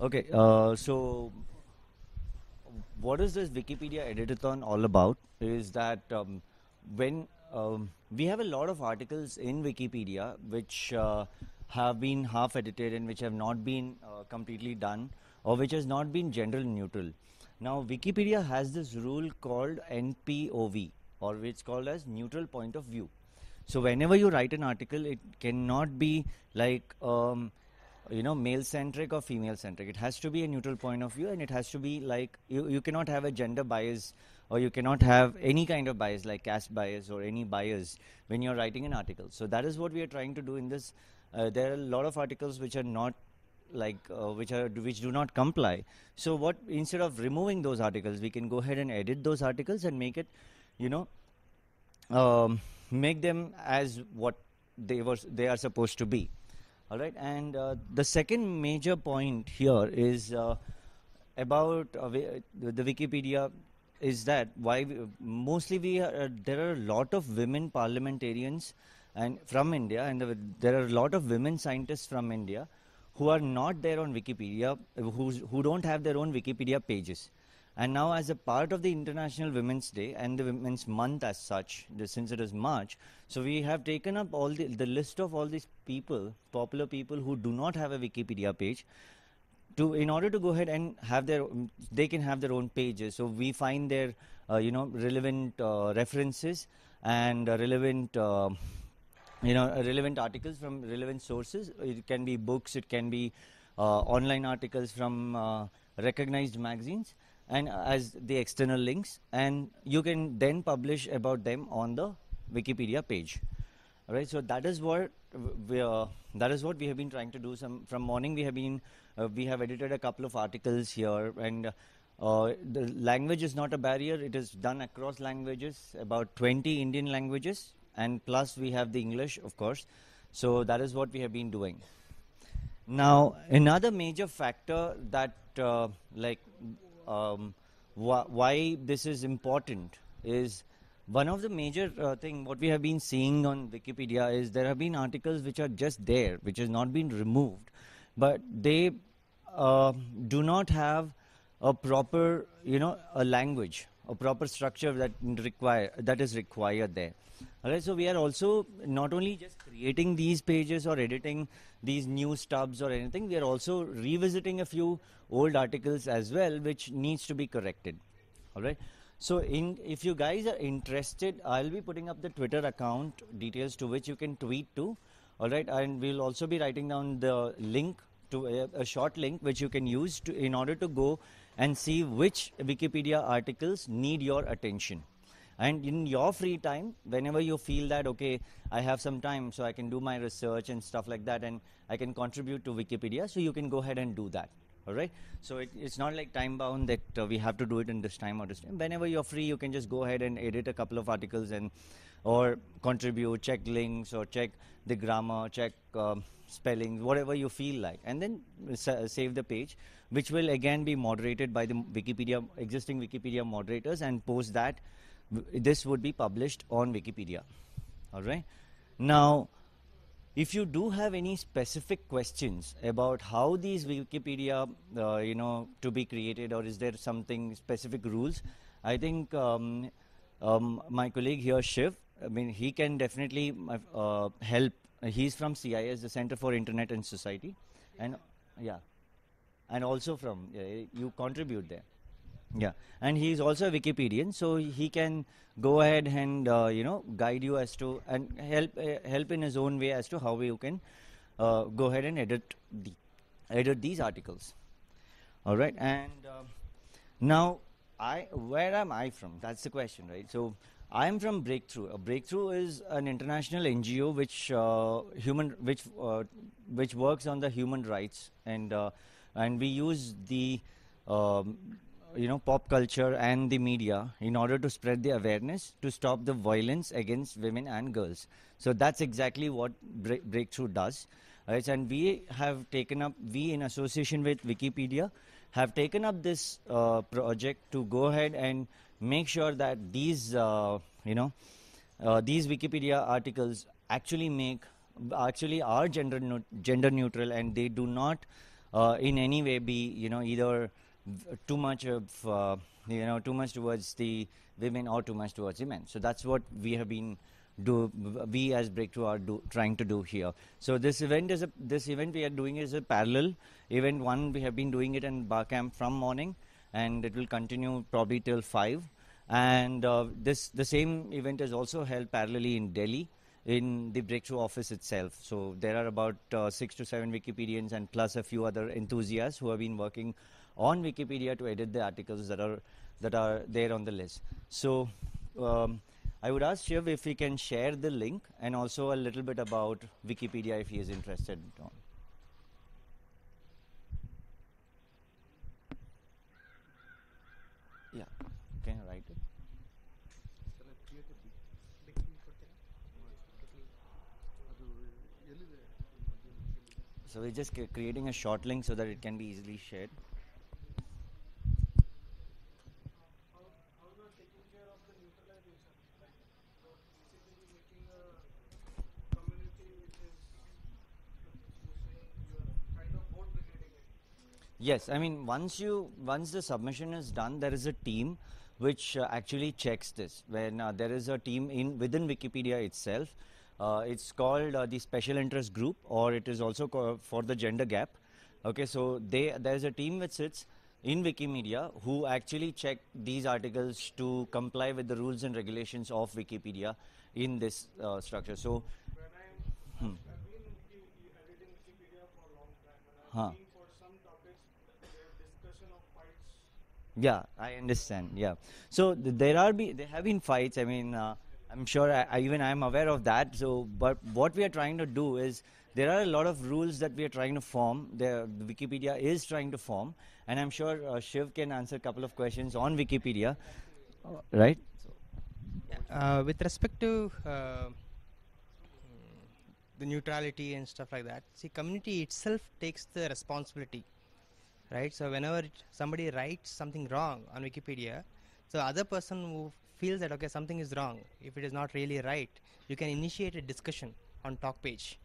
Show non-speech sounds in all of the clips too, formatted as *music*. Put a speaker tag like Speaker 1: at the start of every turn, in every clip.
Speaker 1: Okay, uh, so what is this Wikipedia editathon all about? Is that um, when um, we have a lot of articles in Wikipedia which uh, have been half edited and which have not been uh, completely done or which has not been general neutral. Now, Wikipedia has this rule called NPOV or it's called as neutral point of view. So whenever you write an article, it cannot be like um, you know male centric or female centric it has to be a neutral point of view and it has to be like you, you cannot have a gender bias or you cannot have any kind of bias like caste bias or any bias when you're writing an article so that is what we are trying to do in this uh, there are a lot of articles which are not like uh, which are which do not comply so what instead of removing those articles we can go ahead and edit those articles and make it you know um, make them as what they were they are supposed to be all right, and uh, the second major point here is uh, about uh, uh the Wikipedia is that why we, mostly we are, uh, there are a lot of women parliamentarians and from India, and there are a lot of women scientists from India who are not there on Wikipedia, who don't have their own Wikipedia pages. And now, as a part of the International Women's Day and the Women's Month as such, the, since it is March, so we have taken up all the, the list of all these people, popular people who do not have a Wikipedia page. To, in order to go ahead and have their, they can have their own pages. So we find their, uh, you know, relevant uh, references and uh, relevant um, you know uh, relevant articles from relevant sources it can be books it can be uh, online articles from uh, recognized magazines and as the external links and you can then publish about them on the wikipedia page all right so that is what we are, uh, that is what we have been trying to do some from morning we have been uh, we have edited a couple of articles here and uh, the language is not a barrier it is done across languages about 20 indian languages and plus we have the english of course so that is what we have been doing now another major factor that uh, like um, wh- why this is important is one of the major uh, thing what we have been seeing on Wikipedia is there have been articles which are just there, which has not been removed, but they uh, do not have a proper, you know, a language, a proper structure that require that is required there. All right, so we are also not only just creating these pages or editing these new stubs or anything. We are also revisiting a few old articles as well, which needs to be corrected. All right. So in, if you guys are interested, I'll be putting up the Twitter account details to which you can tweet to. All right. And we'll also be writing down the link to a, a short link which you can use to, in order to go and see which Wikipedia articles need your attention. And in your free time, whenever you feel that, okay, I have some time, so I can do my research and stuff like that, and I can contribute to Wikipedia, so you can go ahead and do that. All right. So it, it's not like time bound that uh, we have to do it in this time or this time. Whenever you're free, you can just go ahead and edit a couple of articles and or contribute, check links or check the grammar, check um, spellings, whatever you feel like, and then sa uh, save the page, which will again be moderated by the Wikipedia existing Wikipedia moderators and post that this would be published on Wikipedia. All right. Now, if you do have any specific questions about how these Wikipedia, uh, you know, to be created, or is there something specific rules? I think um, um, my colleague here, Shiv, I mean, he can definitely uh, help. He's from CIS, the Center for Internet and Society, and yeah, and also from uh, you contribute there. Yeah, and he's also a Wikipedian, so he can go ahead and uh, you know guide you as to and help uh, help in his own way as to how you can uh, go ahead and edit the edit these articles. All right, and um, now I where am I from? That's the question, right? So. I'm from Breakthrough. Uh, Breakthrough is an international NGO which uh, human which uh, which works on the human rights and uh, and we use the um, you know pop culture and the media in order to spread the awareness to stop the violence against women and girls so that's exactly what breakthrough does right and we have taken up we in association with wikipedia have taken up this uh, project to go ahead and make sure that these uh, you know uh, these wikipedia articles actually make actually are gender no- gender neutral and they do not uh, in any way be you know either too much of uh, you know too much towards the women or too much towards the men. So that's what we have been do we as breakthrough are do, trying to do here. So this event is a this event we are doing is a parallel event. One we have been doing it in bar camp from morning, and it will continue probably till five. And uh, this the same event is also held parallelly in Delhi in the breakthrough office itself. So there are about uh, six to seven Wikipedians and plus a few other enthusiasts who have been working on Wikipedia to edit the articles that are that are there on the list. So um, I would ask Shiv if he can share the link and also a little bit about Wikipedia if he is interested. Yeah, can I write it? So we're just creating a short link so that it can be easily shared. Yes, I mean once you once the submission is done, there is a team which uh, actually checks this. When uh, there is a team in within Wikipedia itself, uh, it's called uh, the Special Interest Group, or it is also for the gender gap. Okay, so they there is a team which sits in Wikimedia who actually check these articles to comply with the rules and regulations of Wikipedia in this uh, structure. So. Hmm. Yeah, I understand. Yeah. So there are be there have been fights. I mean, uh, I'm sure I, I, even I'm aware of that. So, but what we are trying to do is there are a lot of rules that we are trying to form. The, the Wikipedia is trying to form, and I'm sure uh, Shiv can answer a couple of questions on Wikipedia,
Speaker 2: right? Uh, with respect to uh, the neutrality and stuff like that, see, community itself takes the responsibility right? So whenever somebody writes something wrong on Wikipedia, so other person who feels that okay something is wrong, if it is not really right, you can initiate a discussion on talk page,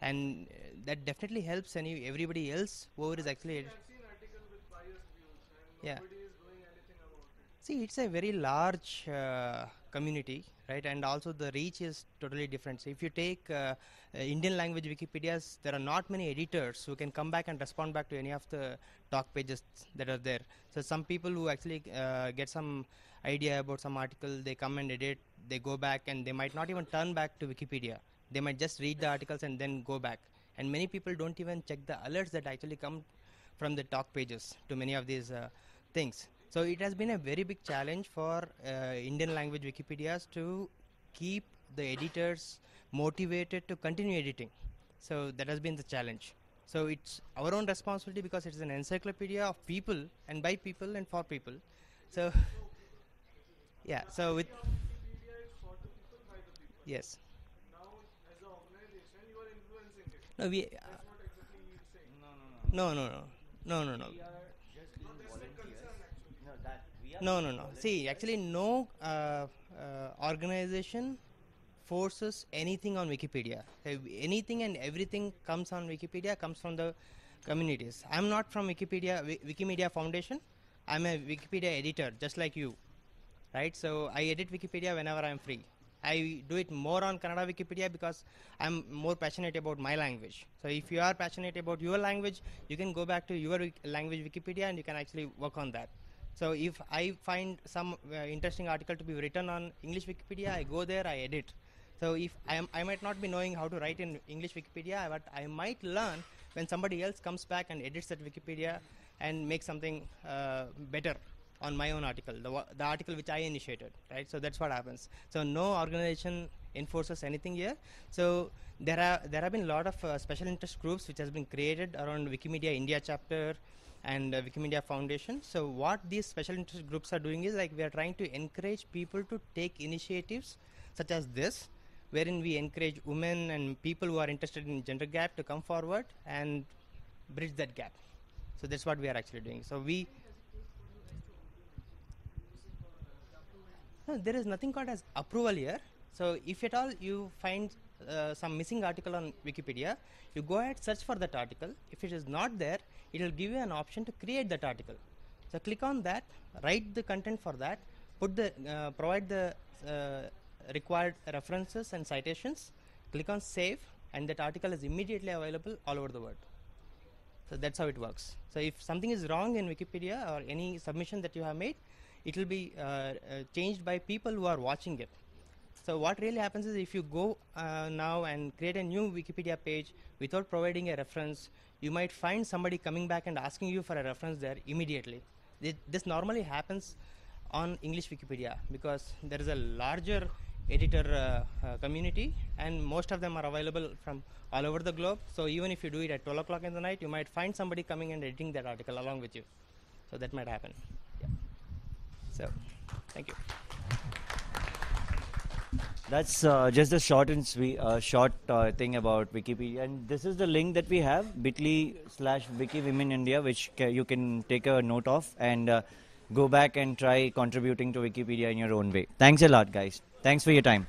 Speaker 2: and uh, that definitely helps any everybody else who is actually. Views, yeah. It. See, it's a very large. Uh, community, right? And also the reach is totally different. So if you take uh, uh, Indian language Wikipedia's, there are not many editors who can come back and respond back to any of the talk pages that are there. So some people who actually uh, get some idea about some article, they come and edit, they go back, and they might not even turn back to Wikipedia. They might just read the articles and then go back. And many people don't even check the alerts that actually come from the talk pages to many of these uh, things. So it has been a very big challenge for uh, Indian language Wikipedias to keep the editors motivated to continue editing. So that has been the challenge. So it's our own responsibility because it's an encyclopedia of people and by people and for people. So *laughs* yeah, so with yes. No, we. Uh, no, no, no, no, no, no. no. No, no, no. See, actually, no uh, uh, organization forces anything on Wikipedia. Anything and everything comes on Wikipedia comes from the communities. I'm not from Wikipedia Wikimedia Foundation. I'm a Wikipedia editor, just like you, right? So I edit Wikipedia whenever I'm free. I do it more on Kannada Wikipedia because I'm more passionate about my language. So if you are passionate about your language, you can go back to your language Wikipedia and you can actually work on that. So if I find some uh, interesting article to be written on English Wikipedia, I go there, I edit. So if I am, I might not be knowing how to write in English Wikipedia, but I might learn when somebody else comes back and edits that Wikipedia and makes something uh, better on my own article, the, the article which I initiated, right? So that's what happens. So no organization enforces anything here. So there are there have been a lot of uh, special interest groups which has been created around Wikimedia India chapter, and uh, Wikimedia Foundation. So what these special interest groups are doing is like we are trying to encourage people to take initiatives such as this, wherein we encourage women and people who are interested in gender gap to come forward and bridge that gap. So that's what we are actually doing. So we no, there is nothing called as approval here. So if at all you find uh, some missing article on Wikipedia, you go ahead search for that article. If it is not there, it will give you an option to create that article so click on that write the content for that put the uh, provide the uh, required references and citations click on save and that article is immediately available all over the world so that's how it works so if something is wrong in wikipedia or any submission that you have made it will be uh, uh changed by people who are watching it so what really happens is if you go uh, now and create a new Wikipedia page without providing a reference, you might find somebody coming back and asking you for a reference there immediately. It, this normally happens on English Wikipedia because there is a larger editor uh, uh, community and most of them are available from all over the globe. So even if you do it at 12 o'clock in the night, you might find somebody coming and editing that article along with you. So that might happen. Yeah. So thank you.
Speaker 1: That's uh, just a short and sweet, uh, short uh, thing about Wikipedia. And this is the link that we have, bit.ly slash Wiki Women India, which ca you can take a note of and uh, go back and try contributing to Wikipedia in your own way. Thanks a lot, guys. Thanks for your time.